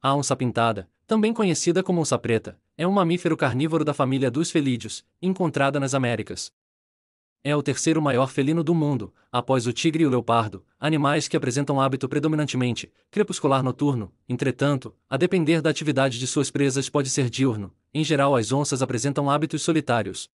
A onça pintada, também conhecida como onça preta, é um mamífero carnívoro da família dos felídeos, encontrada nas Américas. É o terceiro maior felino do mundo, após o tigre e o leopardo, animais que apresentam hábito predominantemente crepuscular noturno. Entretanto, a depender da atividade de suas presas pode ser diurno. Em geral, as onças apresentam hábitos solitários.